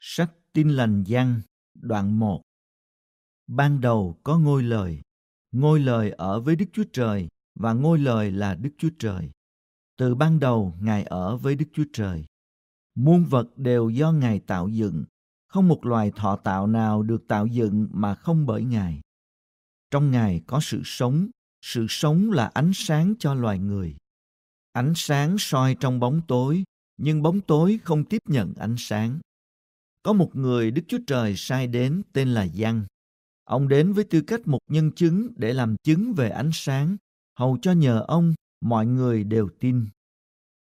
Sách Tin lành Giăng, đoạn 1 Ban đầu có ngôi lời, ngôi lời ở với Đức Chúa Trời và ngôi lời là Đức Chúa Trời. Từ ban đầu Ngài ở với Đức Chúa Trời. Muôn vật đều do Ngài tạo dựng, không một loài thọ tạo nào được tạo dựng mà không bởi Ngài. Trong Ngài có sự sống, sự sống là ánh sáng cho loài người. Ánh sáng soi trong bóng tối, nhưng bóng tối không tiếp nhận ánh sáng có một người Đức Chúa Trời sai đến tên là Giăng. Ông đến với tư cách một nhân chứng để làm chứng về ánh sáng, hầu cho nhờ ông mọi người đều tin.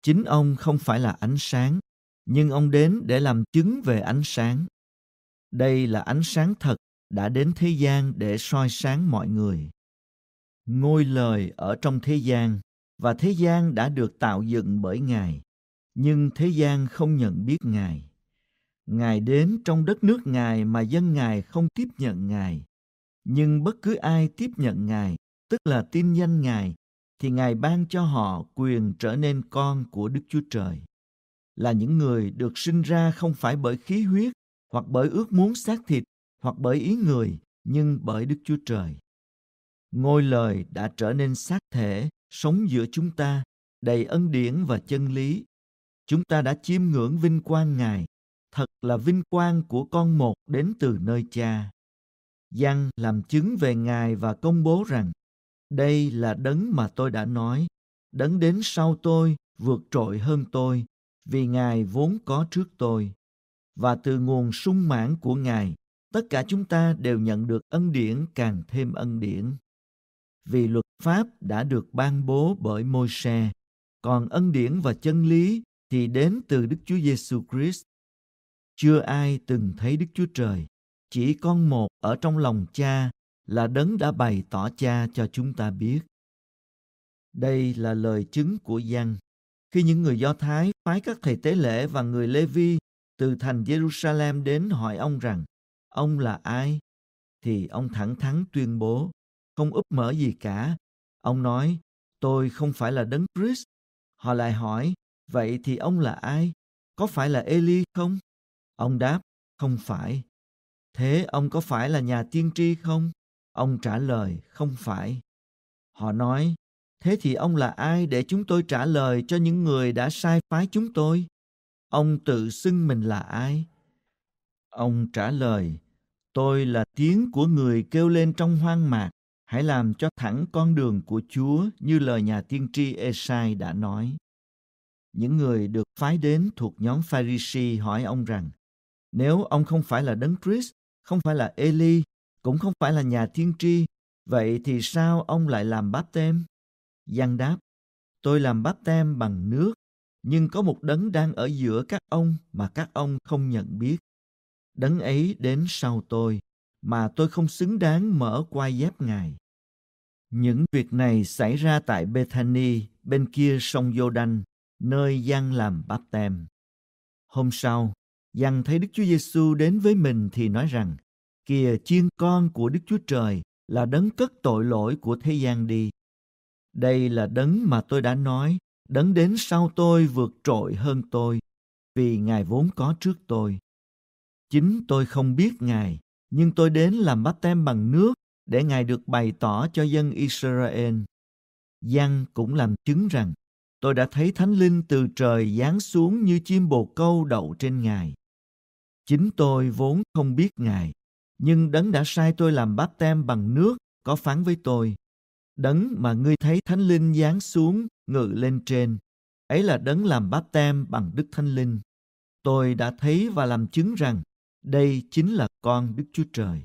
Chính ông không phải là ánh sáng, nhưng ông đến để làm chứng về ánh sáng. Đây là ánh sáng thật đã đến thế gian để soi sáng mọi người. Ngôi lời ở trong thế gian và thế gian đã được tạo dựng bởi Ngài, nhưng thế gian không nhận biết Ngài. Ngài đến trong đất nước Ngài mà dân Ngài không tiếp nhận Ngài. Nhưng bất cứ ai tiếp nhận Ngài, tức là tin danh Ngài, thì Ngài ban cho họ quyền trở nên con của Đức Chúa Trời. Là những người được sinh ra không phải bởi khí huyết, hoặc bởi ước muốn xác thịt, hoặc bởi ý người, nhưng bởi Đức Chúa Trời. Ngôi lời đã trở nên xác thể, sống giữa chúng ta, đầy ân điển và chân lý. Chúng ta đã chiêm ngưỡng vinh quang Ngài thật là vinh quang của con một đến từ nơi cha. Giăng làm chứng về Ngài và công bố rằng, đây là đấng mà tôi đã nói, đấng đến sau tôi vượt trội hơn tôi, vì Ngài vốn có trước tôi. Và từ nguồn sung mãn của Ngài, tất cả chúng ta đều nhận được ân điển càng thêm ân điển. Vì luật pháp đã được ban bố bởi Môi-se, còn ân điển và chân lý thì đến từ Đức Chúa Giêsu Christ chưa ai từng thấy Đức Chúa Trời, chỉ con một ở trong lòng cha là đấng đã bày tỏ cha cho chúng ta biết. Đây là lời chứng của Giăng. Khi những người Do Thái phái các thầy tế lễ và người Lê Vi từ thành Jerusalem đến hỏi ông rằng ông là ai, thì ông thẳng thắn tuyên bố, không úp mở gì cả. Ông nói, tôi không phải là đấng Christ. Họ lại hỏi, vậy thì ông là ai? Có phải là Eli không? Ông đáp, không phải. Thế ông có phải là nhà tiên tri không? Ông trả lời, không phải. Họ nói, thế thì ông là ai để chúng tôi trả lời cho những người đã sai phái chúng tôi? Ông tự xưng mình là ai? Ông trả lời, tôi là tiếng của người kêu lên trong hoang mạc, hãy làm cho thẳng con đường của Chúa như lời nhà tiên tri Esai đã nói. Những người được phái đến thuộc nhóm Pharisee hỏi ông rằng, nếu ông không phải là Đấng Christ, không phải là Eli, cũng không phải là nhà tiên tri, vậy thì sao ông lại làm báp tem? Giăng đáp, tôi làm báp tem bằng nước, nhưng có một đấng đang ở giữa các ông mà các ông không nhận biết. Đấng ấy đến sau tôi, mà tôi không xứng đáng mở quai dép Ngài. Những việc này xảy ra tại Bethany, bên kia sông Giô-đanh, nơi Giang làm báp tem. Hôm sau, rằng thấy Đức Chúa Giêsu đến với mình thì nói rằng: Kìa chiên con của Đức Chúa Trời là đấng cất tội lỗi của thế gian đi. Đây là đấng mà tôi đã nói, đấng đến sau tôi vượt trội hơn tôi, vì Ngài vốn có trước tôi. Chính tôi không biết Ngài, nhưng tôi đến làm báp tem bằng nước để Ngài được bày tỏ cho dân Israel. Giăng cũng làm chứng rằng, tôi đã thấy Thánh Linh từ trời giáng xuống như chim bồ câu đậu trên Ngài. Chính tôi vốn không biết Ngài, nhưng Đấng đã sai tôi làm báp tem bằng nước có phán với tôi. Đấng mà ngươi thấy Thánh Linh giáng xuống, ngự lên trên. Ấy là đấng làm báp tem bằng Đức Thánh Linh. Tôi đã thấy và làm chứng rằng đây chính là con Đức Chúa Trời.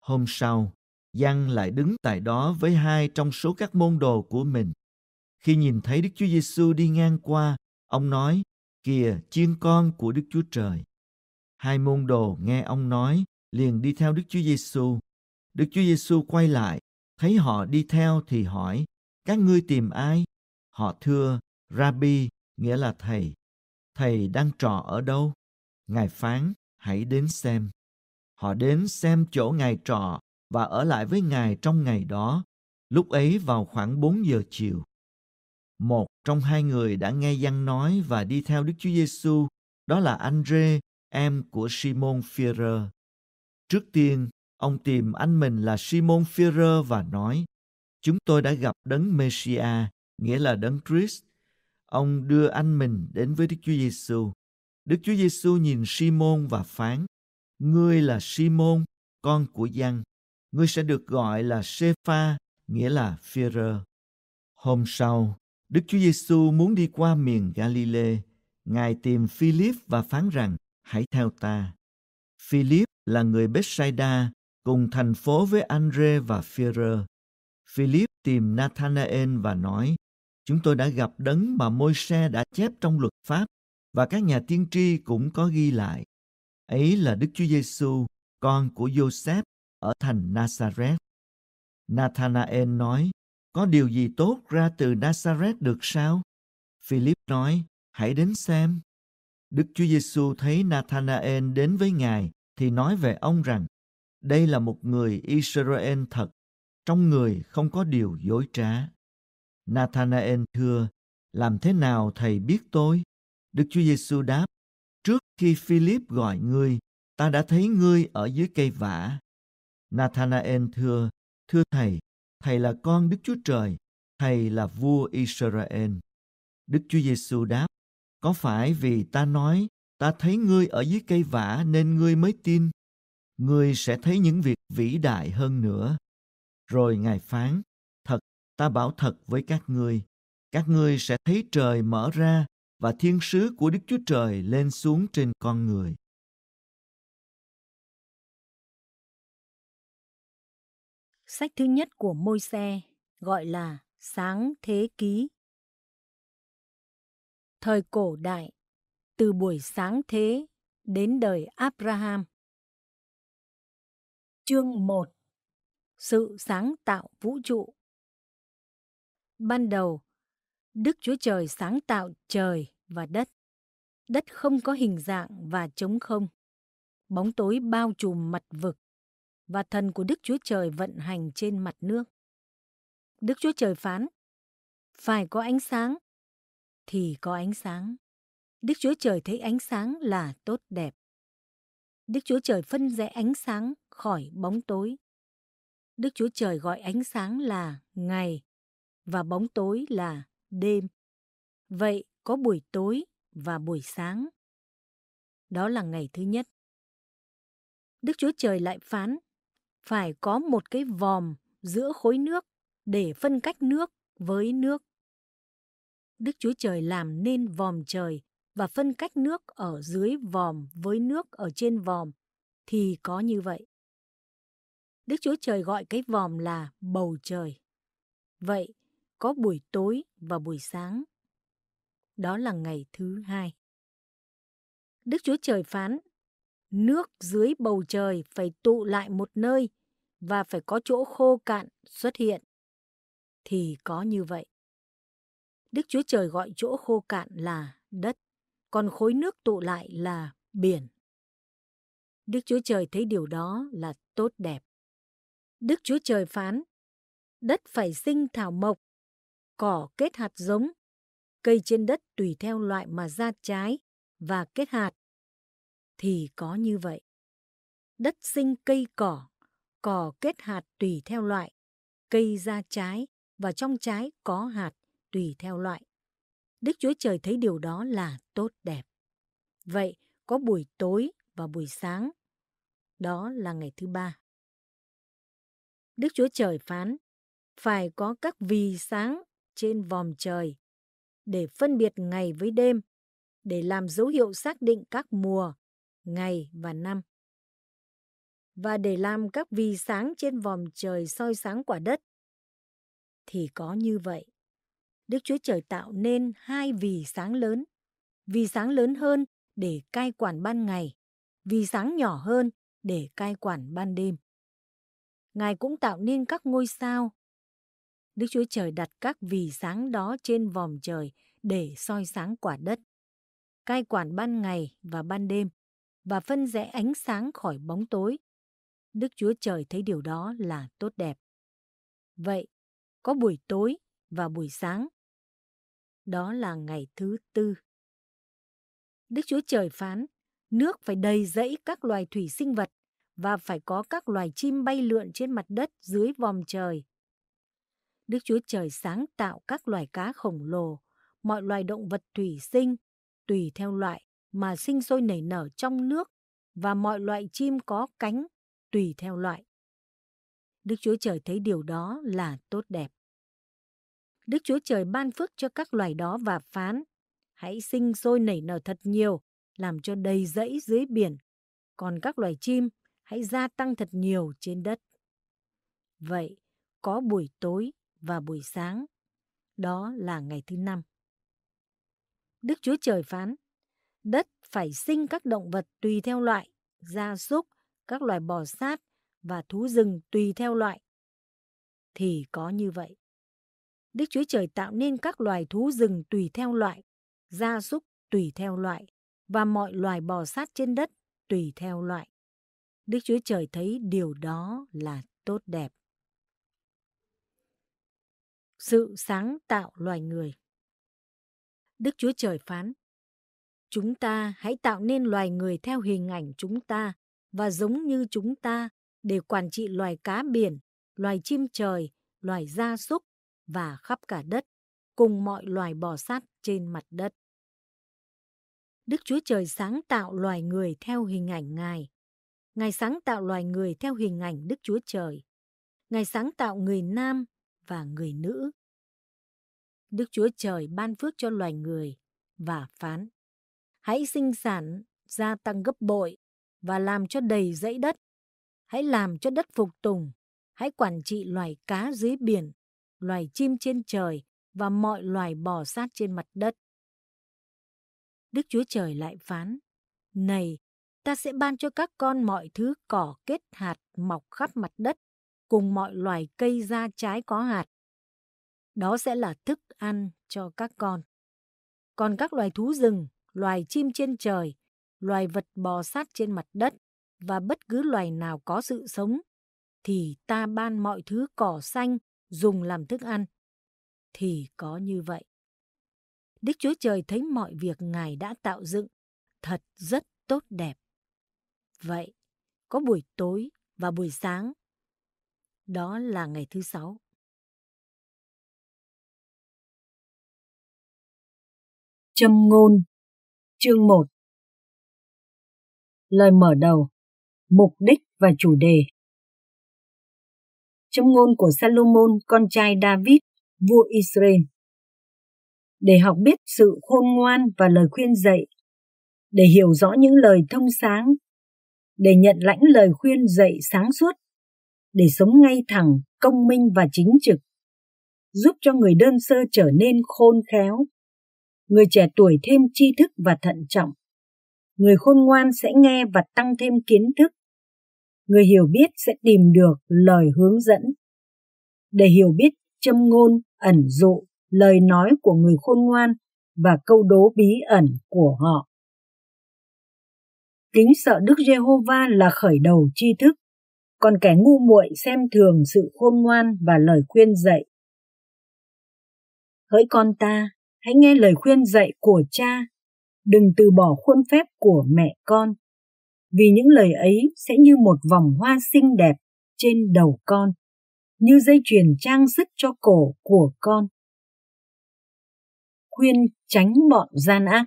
Hôm sau, Giăng lại đứng tại đó với hai trong số các môn đồ của mình. Khi nhìn thấy Đức Chúa Giêsu đi ngang qua, ông nói: "Kìa, chiên con của Đức Chúa Trời." Hai môn đồ nghe ông nói, liền đi theo Đức Chúa Giêsu. Đức Chúa Giêsu quay lại, thấy họ đi theo thì hỏi: "Các ngươi tìm ai?" Họ thưa: "Rabbi", nghĩa là thầy. "Thầy đang trọ ở đâu?" Ngài phán: "Hãy đến xem." Họ đến xem chỗ ngài trọ và ở lại với ngài trong ngày đó. Lúc ấy vào khoảng 4 giờ chiều. Một trong hai người đã nghe dân nói và đi theo Đức Chúa Giêsu, đó là Andre em của Simon Führer. Trước tiên, ông tìm anh mình là Simon Führer và nói, chúng tôi đã gặp đấng Messiah, nghĩa là đấng Christ. Ông đưa anh mình đến với Đức Chúa Giêsu. Đức Chúa Giêsu nhìn Simon và phán, ngươi là Simon, con của Giăng, ngươi sẽ được gọi là Sepha, nghĩa là Führer. Hôm sau, Đức Chúa Giêsu muốn đi qua miền Galilee, Ngài tìm Philip và phán rằng: hãy theo ta. Philip là người Bethsaida, cùng thành phố với Andre và Führer. Philip tìm Nathanael và nói, chúng tôi đã gặp đấng mà môi se đã chép trong luật pháp và các nhà tiên tri cũng có ghi lại. Ấy là Đức Chúa Giêsu, con của Joseph ở thành Nazareth. Nathanael nói, có điều gì tốt ra từ Nazareth được sao? Philip nói, hãy đến xem. Đức Chúa Giêsu thấy Nathanael đến với Ngài thì nói về ông rằng: Đây là một người Israel thật, trong người không có điều dối trá. Nathanael thưa: Làm thế nào thầy biết tôi? Đức Chúa Giêsu đáp: Trước khi Philip gọi ngươi, ta đã thấy ngươi ở dưới cây vả. Nathanael thưa: Thưa thầy, thầy là con Đức Chúa Trời, thầy là vua Israel. Đức Chúa Giêsu đáp: có phải vì ta nói, ta thấy ngươi ở dưới cây vả nên ngươi mới tin? Ngươi sẽ thấy những việc vĩ đại hơn nữa. Rồi Ngài phán, thật, ta bảo thật với các ngươi. Các ngươi sẽ thấy trời mở ra và thiên sứ của Đức Chúa Trời lên xuống trên con người. Sách thứ nhất của Môi-se gọi là Sáng Thế Ký thời cổ đại, từ buổi sáng thế đến đời Abraham. Chương 1 Sự sáng tạo vũ trụ Ban đầu, Đức Chúa Trời sáng tạo trời và đất. Đất không có hình dạng và trống không. Bóng tối bao trùm mặt vực và thần của Đức Chúa Trời vận hành trên mặt nước. Đức Chúa Trời phán, phải có ánh sáng thì có ánh sáng. Đức Chúa Trời thấy ánh sáng là tốt đẹp. Đức Chúa Trời phân rẽ ánh sáng khỏi bóng tối. Đức Chúa Trời gọi ánh sáng là ngày và bóng tối là đêm. Vậy có buổi tối và buổi sáng. Đó là ngày thứ nhất. Đức Chúa Trời lại phán, phải có một cái vòm giữa khối nước để phân cách nước với nước. Đức Chúa Trời làm nên vòm trời và phân cách nước ở dưới vòm với nước ở trên vòm thì có như vậy. Đức Chúa Trời gọi cái vòm là bầu trời. Vậy có buổi tối và buổi sáng. Đó là ngày thứ hai. Đức Chúa Trời phán, nước dưới bầu trời phải tụ lại một nơi và phải có chỗ khô cạn xuất hiện. Thì có như vậy. Đức Chúa Trời gọi chỗ khô cạn là đất, còn khối nước tụ lại là biển. Đức Chúa Trời thấy điều đó là tốt đẹp. Đức Chúa Trời phán, đất phải sinh thảo mộc, cỏ kết hạt giống, cây trên đất tùy theo loại mà ra trái và kết hạt. Thì có như vậy. Đất sinh cây cỏ, cỏ kết hạt tùy theo loại, cây ra trái và trong trái có hạt tùy theo loại. Đức Chúa Trời thấy điều đó là tốt đẹp. Vậy có buổi tối và buổi sáng. Đó là ngày thứ ba. Đức Chúa Trời phán, phải có các vì sáng trên vòm trời để phân biệt ngày với đêm, để làm dấu hiệu xác định các mùa, ngày và năm. Và để làm các vì sáng trên vòm trời soi sáng quả đất. Thì có như vậy, Đức Chúa Trời tạo nên hai vì sáng lớn. Vì sáng lớn hơn để cai quản ban ngày, vì sáng nhỏ hơn để cai quản ban đêm. Ngài cũng tạo nên các ngôi sao. Đức Chúa Trời đặt các vì sáng đó trên vòm trời để soi sáng quả đất, cai quản ban ngày và ban đêm và phân rẽ ánh sáng khỏi bóng tối. Đức Chúa Trời thấy điều đó là tốt đẹp. Vậy, có buổi tối và buổi sáng đó là ngày thứ tư. Đức Chúa Trời phán, nước phải đầy rẫy các loài thủy sinh vật và phải có các loài chim bay lượn trên mặt đất dưới vòm trời. Đức Chúa Trời sáng tạo các loài cá khổng lồ, mọi loài động vật thủy sinh, tùy theo loại mà sinh sôi nảy nở trong nước và mọi loại chim có cánh, tùy theo loại. Đức Chúa Trời thấy điều đó là tốt đẹp. Đức Chúa Trời ban phước cho các loài đó và phán, hãy sinh sôi nảy nở thật nhiều, làm cho đầy rẫy dưới biển. Còn các loài chim, hãy gia tăng thật nhiều trên đất. Vậy, có buổi tối và buổi sáng. Đó là ngày thứ năm. Đức Chúa Trời phán, đất phải sinh các động vật tùy theo loại, gia súc, các loài bò sát và thú rừng tùy theo loại. Thì có như vậy. Đức Chúa Trời tạo nên các loài thú rừng tùy theo loại, gia súc tùy theo loại và mọi loài bò sát trên đất tùy theo loại. Đức Chúa Trời thấy điều đó là tốt đẹp. Sự sáng tạo loài người Đức Chúa Trời phán, Chúng ta hãy tạo nên loài người theo hình ảnh chúng ta và giống như chúng ta để quản trị loài cá biển, loài chim trời, loài gia súc, và khắp cả đất, cùng mọi loài bò sát trên mặt đất. Đức Chúa Trời sáng tạo loài người theo hình ảnh Ngài. Ngài sáng tạo loài người theo hình ảnh Đức Chúa Trời. Ngài sáng tạo người nam và người nữ. Đức Chúa Trời ban phước cho loài người và phán. Hãy sinh sản, gia tăng gấp bội và làm cho đầy dãy đất. Hãy làm cho đất phục tùng. Hãy quản trị loài cá dưới biển loài chim trên trời và mọi loài bò sát trên mặt đất. Đức Chúa Trời lại phán, Này, ta sẽ ban cho các con mọi thứ cỏ kết hạt mọc khắp mặt đất, cùng mọi loài cây ra trái có hạt. Đó sẽ là thức ăn cho các con. Còn các loài thú rừng, loài chim trên trời, loài vật bò sát trên mặt đất và bất cứ loài nào có sự sống, thì ta ban mọi thứ cỏ xanh dùng làm thức ăn, thì có như vậy. Đức Chúa Trời thấy mọi việc Ngài đã tạo dựng thật rất tốt đẹp. Vậy, có buổi tối và buổi sáng. Đó là ngày thứ sáu. Châm ngôn Chương một Lời mở đầu Mục đích và chủ đề châm ngôn của Salomon, con trai David, vua Israel. Để học biết sự khôn ngoan và lời khuyên dạy, để hiểu rõ những lời thông sáng, để nhận lãnh lời khuyên dạy sáng suốt, để sống ngay thẳng, công minh và chính trực, giúp cho người đơn sơ trở nên khôn khéo, người trẻ tuổi thêm tri thức và thận trọng, người khôn ngoan sẽ nghe và tăng thêm kiến thức, người hiểu biết sẽ tìm được lời hướng dẫn. Để hiểu biết châm ngôn, ẩn dụ, lời nói của người khôn ngoan và câu đố bí ẩn của họ. Kính sợ Đức Giê-hô-va là khởi đầu tri thức, còn kẻ ngu muội xem thường sự khôn ngoan và lời khuyên dạy. Hỡi con ta, hãy nghe lời khuyên dạy của cha, đừng từ bỏ khuôn phép của mẹ con vì những lời ấy sẽ như một vòng hoa xinh đẹp trên đầu con, như dây chuyền trang sức cho cổ của con. Khuyên tránh bọn gian ác.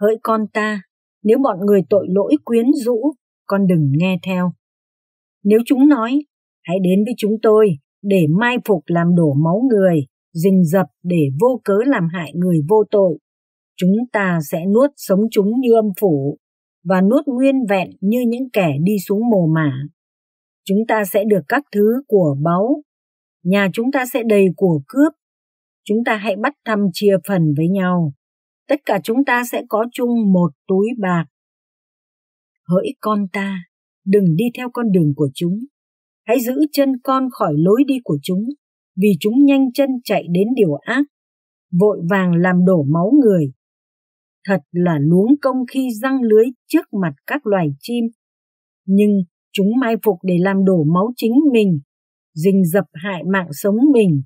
Hỡi con ta, nếu bọn người tội lỗi quyến rũ, con đừng nghe theo. Nếu chúng nói, hãy đến với chúng tôi để mai phục làm đổ máu người, rình dập để vô cớ làm hại người vô tội. Chúng ta sẽ nuốt sống chúng như âm phủ và nuốt nguyên vẹn như những kẻ đi xuống mồ mả. Chúng ta sẽ được các thứ của báu, nhà chúng ta sẽ đầy của cướp. Chúng ta hãy bắt thăm chia phần với nhau. Tất cả chúng ta sẽ có chung một túi bạc. Hỡi con ta, đừng đi theo con đường của chúng. Hãy giữ chân con khỏi lối đi của chúng, vì chúng nhanh chân chạy đến điều ác, vội vàng làm đổ máu người Thật là luống công khi răng lưới trước mặt các loài chim. Nhưng chúng mai phục để làm đổ máu chính mình, rình dập hại mạng sống mình.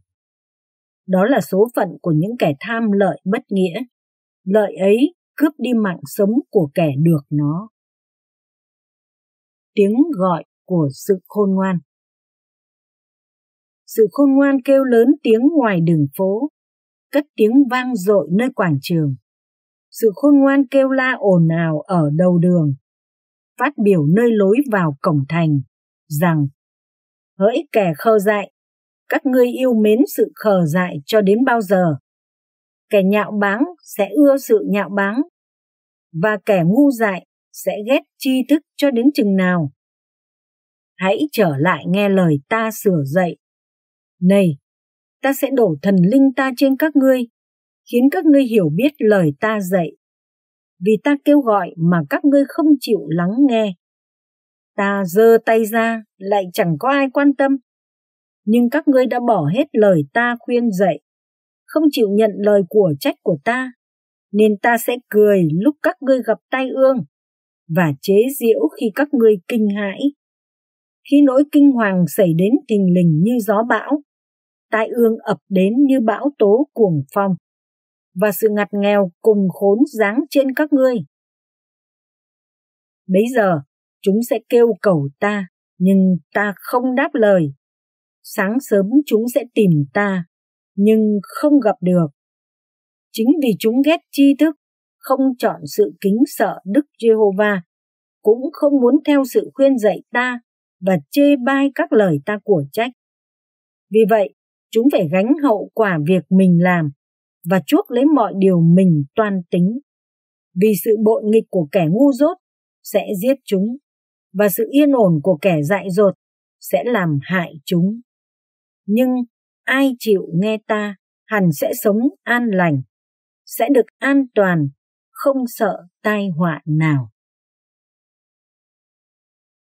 Đó là số phận của những kẻ tham lợi bất nghĩa. Lợi ấy cướp đi mạng sống của kẻ được nó. Tiếng gọi của sự khôn ngoan Sự khôn ngoan kêu lớn tiếng ngoài đường phố, cất tiếng vang dội nơi quảng trường sự khôn ngoan kêu la ồn ào ở đầu đường, phát biểu nơi lối vào cổng thành rằng hỡi kẻ khờ dại, các ngươi yêu mến sự khờ dại cho đến bao giờ? Kẻ nhạo báng sẽ ưa sự nhạo báng, và kẻ ngu dại sẽ ghét tri thức cho đến chừng nào. Hãy trở lại nghe lời ta sửa dạy. Này, ta sẽ đổ thần linh ta trên các ngươi khiến các ngươi hiểu biết lời ta dạy. Vì ta kêu gọi mà các ngươi không chịu lắng nghe. Ta giơ tay ra, lại chẳng có ai quan tâm. Nhưng các ngươi đã bỏ hết lời ta khuyên dạy, không chịu nhận lời của trách của ta, nên ta sẽ cười lúc các ngươi gặp tai ương và chế giễu khi các ngươi kinh hãi. Khi nỗi kinh hoàng xảy đến thình lình như gió bão, tai ương ập đến như bão tố cuồng phong và sự ngặt nghèo cùng khốn giáng trên các ngươi. Bấy giờ, chúng sẽ kêu cầu ta, nhưng ta không đáp lời. Sáng sớm chúng sẽ tìm ta, nhưng không gặp được. Chính vì chúng ghét tri thức, không chọn sự kính sợ Đức Giê-hô-va, cũng không muốn theo sự khuyên dạy ta và chê bai các lời ta của trách. Vì vậy, chúng phải gánh hậu quả việc mình làm và chuốc lấy mọi điều mình toan tính. Vì sự bội nghịch của kẻ ngu dốt sẽ giết chúng, và sự yên ổn của kẻ dại dột sẽ làm hại chúng. Nhưng ai chịu nghe ta hẳn sẽ sống an lành, sẽ được an toàn, không sợ tai họa nào.